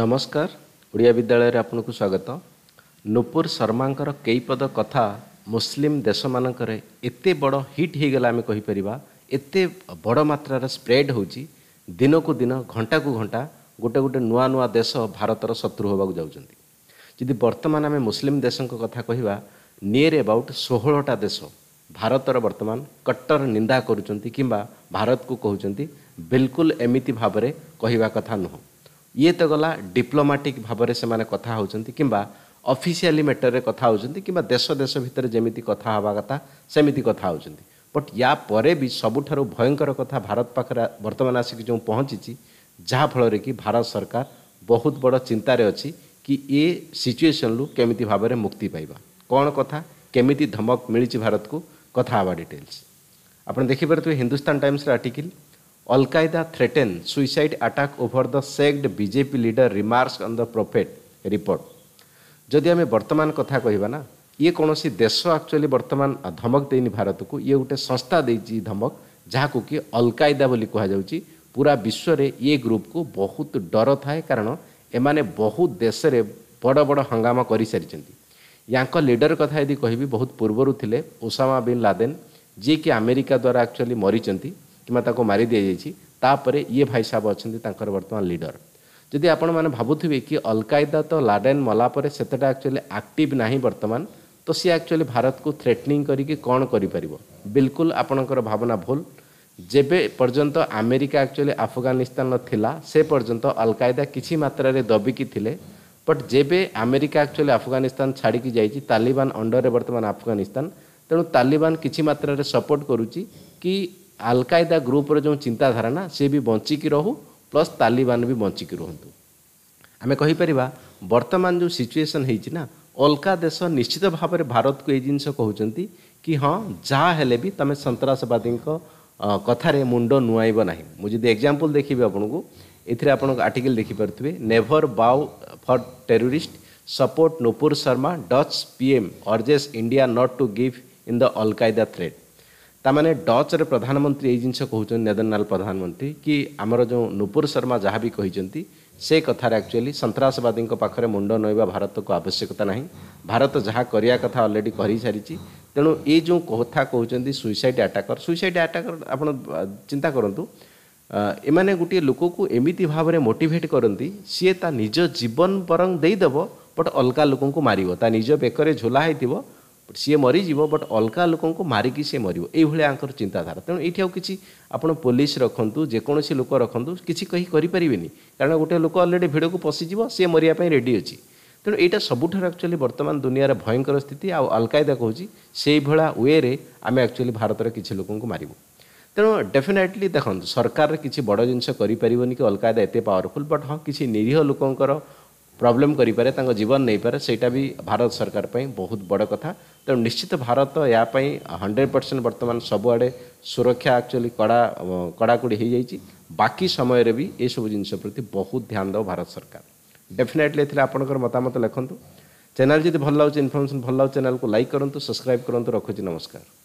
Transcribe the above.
ନମସ୍କାର ଓଡ଼ିଆ ବିଦ୍ୟାଳୟରେ ଆପଣଙ୍କୁ ସ୍ୱାଗତ ନୁପୁର ଶର୍ମାଙ୍କର କେଇ ପଦ କଥା ମୁସଲିମ୍ ଦେଶମାନଙ୍କରେ ଏତେ ବଡ଼ ହିଟ୍ ହୋଇଗଲା ଆମେ କହିପାରିବା ଏତେ ବଡ଼ ମାତ୍ରାରେ ସ୍ପ୍ରେଡ୍ ହେଉଛି ଦିନକୁ ଦିନ ଘଣ୍ଟାକୁ ଘଣ୍ଟା ଗୋଟେ ଗୋଟେ ନୂଆ ନୂଆ ଦେଶ ଭାରତର ଶତ୍ରୁ ହେବାକୁ ଯାଉଛନ୍ତି ଯଦି ବର୍ତ୍ତମାନ ଆମେ ମୁସଲିମ୍ ଦେଶଙ୍କ କଥା କହିବା ନିୟର୍ ଆବାଉଟ୍ ଷୋହଳଟା ଦେଶ ଭାରତର ବର୍ତ୍ତମାନ କଟ୍ଟର ନିନ୍ଦା କରୁଛନ୍ତି କିମ୍ବା ଭାରତକୁ କହୁଛନ୍ତି ବିଲକୁଲ ଏମିତି ଭାବରେ କହିବା କଥା ନୁହଁ ଇଏ ତ ଗଲା ଡିପ୍ଲୋମାଟିକ୍ ଭାବରେ ସେମାନେ କଥା ହେଉଛନ୍ତି କିମ୍ବା ଅଫିସିଆଲି ମ୍ୟାଟର୍ରେ କଥା ହେଉଛନ୍ତି କିମ୍ବା ଦେଶ ଦେଶ ଭିତରେ ଯେମିତି କଥା ହେବା କଥା ସେମିତି କଥା ହେଉଛନ୍ତି ବଟ୍ ୟା ପରେ ବି ସବୁଠାରୁ ଭୟଙ୍କର କଥା ଭାରତ ପାଖରେ ବର୍ତ୍ତମାନ ଆସିକି ଯେଉଁ ପହଞ୍ଚିଛି ଯାହାଫଳରେ କି ଭାରତ ସରକାର ବହୁତ ବଡ଼ ଚିନ୍ତାରେ ଅଛି କି ଏ ସିଚୁଏସନ୍ରୁ କେମିତି ଭାବରେ ମୁକ୍ତି ପାଇବା କ'ଣ କଥା କେମିତି ଧମକ ମିଳିଛି ଭାରତକୁ କଥା ହେବା ଡିଟେଲ୍ସ ଆପଣ ଦେଖିପାରୁଥିବେ ହିନ୍ଦୁସ୍ତାନ ଟାଇମ୍ସର article Al Qaeda threatened suicide attack over the sacked BJP leader remarks on the prophet report. ଯଦି ଆମେ ବର୍ତ୍ତମାନ କଥା କହିବା ନା ଇଏ କୌଣସି ଦେଶ ଆକ୍ଚୁଆଲି ବର୍ତ୍ତମାନ ଧମକ ଦେଇନି ଭାରତକୁ ଇଏ ଗୋଟେ ସଂସ୍ଥା ଦେଇଛି ଧମକ ଯାହାକୁ କି ଅଲକାଇଦା ବୋଲି କୁହାଯାଉଛି ପୁରା ବିଶ୍ୱରେ ଇଏ ଗ୍ରୁପ୍କୁ ବହୁତ ଡର ଥାଏ କାରଣ ଏମାନେ ବହୁତ ଦେଶରେ ବଡ଼ ବଡ଼ ହଙ୍ଗାମା କରିସାରିଛନ୍ତି ୟାଙ୍କ ଲିଡର କଥା ଯଦି କହିବି ବହୁତ ପୂର୍ବରୁ ଥିଲେ ଓସାମା ବିନ୍ ଲାଦେନ୍ ଯିଏକି ଆମେରିକା ଦ୍ୱାରା ଆକ୍ଚୁଆଲି ମରିଛନ୍ତି କିମ୍ବା ତାକୁ ମାରି ଦିଆଯାଇଛି ତାପରେ ଇଏ ଭାଇ ସାହେବ ଅଛନ୍ତି ତାଙ୍କର ବର୍ତ୍ତମାନ ଲିଡ଼ର ଯଦି ଆପଣମାନେ ଭାବୁଥିବେ କି ଅଲକାଏଦା ତ ଲାଡେନ୍ ମଲା ପରେ ସେତେଟା ଆକ୍ଚୁଆଲି ଆକ୍ଟିଭ୍ ନାହିଁ ବର୍ତ୍ତମାନ ତ ସିଏ ଆକ୍ଚୁଆଲି ଭାରତକୁ ଥ୍ରେଟନିଂ କରିକି କ'ଣ କରିପାରିବ ବିଲକୁଲ ଆପଣଙ୍କର ଭାବନା ଭୁଲ ଯେବେ ପର୍ଯ୍ୟନ୍ତ ଆମେରିକା ଆକ୍ଚୁଆଲି ଆଫଗାନିସ୍ତାନର ଥିଲା ସେ ପର୍ଯ୍ୟନ୍ତ ଅଲକାଏଦା କିଛି ମାତ୍ରାରେ ଦବିକି ଥିଲେ ବଟ୍ ଯେବେ ଆମେରିକା ଆକ୍ଚୁଆଲି ଆଫଗାନିସ୍ତାନ ଛାଡ଼ିକି ଯାଇଛି ତାଲିବାନ ଅଣ୍ଡରରେ ବର୍ତ୍ତମାନ ଆଫଗାନିସ୍ତାନ ତେଣୁ ତାଲିବାନ କିଛି ମାତ୍ରାରେ ସପୋର୍ଟ କରୁଛି କି अलकायदा ग्रुप्र जो चिंताधारा ना सी भी बंचिक रहू प्लस तालिबान भी बंचिक रुंतु आम कहीपर वर्तमान जो सिचुएसन होना अलका देश निश्चित भाव भारत को ये जिनस कहते कि हाँ जहाँ भी तुम सन्सवादी कथार मुंड नुआईब ना मुझे एक्जामपल देखी आपन को एर आप आर्टिकल देखिपे never bow for terrorist support Nupur Sharma Dutch PM urges India not to give in the Al Qaeda threat ତାମାନେ ଡଚ୍ରେ ପ୍ରଧାନମନ୍ତ୍ରୀ ଏଇ ଜିନିଷ କହୁଛନ୍ତି ନେଦରନାଲ ପ୍ରଧାନମନ୍ତ୍ରୀ କି ଆମର ଯେଉଁ ନୂପୁର ଶର୍ମା ଯାହା ବି କହିଛନ୍ତି ସେ କଥାରେ ଆକ୍ଚୁଆଲି ସନ୍ତାସବାଦୀଙ୍କ ପାଖରେ ମୁଣ୍ଡ ନୋଇବା ଭାରତକୁ ଆବଶ୍ୟକତା ନାହିଁ ଭାରତ ଯାହା କରିବା କଥା ଅଲରେଡ଼ି କରିସାରିଛି ତେଣୁ ଏଇ ଯେଉଁ କଥା କହୁଛନ୍ତି ସୁଇସାଇଡ୍ ଆଟାକର ସୁଇସାଇଡ୍ ଆଟାକର ଆପଣ ଚିନ୍ତା କରନ୍ତୁ ଏମାନେ ଗୋଟିଏ ଲୋକକୁ ଏମିତି ଭାବରେ ମୋଟିଭେଟ୍ କରନ୍ତି ସିଏ ତା ନିଜ ଜୀବନ ବରଂ ଦେଇଦେବ ବଟ୍ ଅଲଗା ଲୋକଙ୍କୁ ମାରିବ ତା ନିଜ ବେକରେ ଝୋଲା ହେଇଥିବ ସିଏ ମରିଯିବ ବଟ୍ ଅଲଗା ଲୋକଙ୍କୁ ମାରିକି ସିଏ ମରିବ ଏଇଭଳିଆ ଆଙ୍କର ଚିନ୍ତାଧାରା ତେଣୁ ଏଇଠି ଆଉ କିଛି ଆପଣ ପୋଲିସ ରଖନ୍ତୁ ଯେକୌଣସି ଲୋକ ରଖନ୍ତୁ କିଛି କହି କରିପାରିବେନି କାରଣ ଗୋଟେ ଲୋକ ଅଲରେଡ଼ି ଭିଡ଼କୁ ପଶିଯିବ ସିଏ ମରିବା ପାଇଁ ରେଡ଼ି ଅଛି ତେଣୁ ଏଇଟା ସବୁଠାରୁ ଆକ୍ଚୁଆଲି ବର୍ତ୍ତମାନ ଦୁନିଆର ଭୟଙ୍କର ସ୍ଥିତି ଆଉ ଅଲକାଏଦା କହୁଛି ସେଇଭଳିଆ ୱେରେ ଆମେ ଆକ୍ଚୁଆଲି ଭାରତର କିଛି ଲୋକଙ୍କୁ ମାରିବୁ ତେଣୁ ଡେଫିନେଟଲି ଦେଖନ୍ତୁ ସରକାର କିଛି ବଡ଼ ଜିନିଷ କରିପାରିବନି କି ଅଲକାଏଦା ଏତେ ପାୱାରଫୁଲ୍ ବଟ୍ ହଁ କିଛି ନିରୀହ ଲୋକଙ୍କର ପ୍ରୋବ୍ଲେମ୍ କରିପାରେ ତାଙ୍କ ଜୀବନ ନେଇପାରେ ସେଇଟା ବି ଭାରତ ସରକାର ପାଇଁ ବହୁତ ବଡ଼ କଥା ତେଣୁ ନିଶ୍ଚିତ ଭାରତ ଏହା ପାଇଁ ହଣ୍ଡ୍ରେଡ଼ ପରସେଣ୍ଟ ବର୍ତ୍ତମାନ ସବୁଆଡ଼େ ସୁରକ୍ଷା ଆକ୍ଚୁଆଲି କଡ଼ା କଡ଼ାକୁଡ଼ି ହେଇଯାଇଛି ବାକି ସମୟରେ ବି ଏସବୁ ଜିନିଷ ପ୍ରତି ବହୁତ ଧ୍ୟାନ ଦେବ ଭାରତ ସରକାର ଡେଫିନେଟଲି ଏଥିରେ ଆପଣଙ୍କର ମତାମତ ଲେଖନ୍ତୁ ଚ୍ୟାନେଲ୍ ଯଦି ଭଲ ଲାଗୁଛି ଇନଫର୍ମେସନ୍ ଭଲ ଲାଗୁଛି ଚ୍ୟାନେଲ୍କୁ ଲାଇକ୍ କରନ୍ତୁ ସବସ୍କ୍ରାଇବ୍ କରନ୍ତୁ ରଖୁଛି ନମସ୍କାର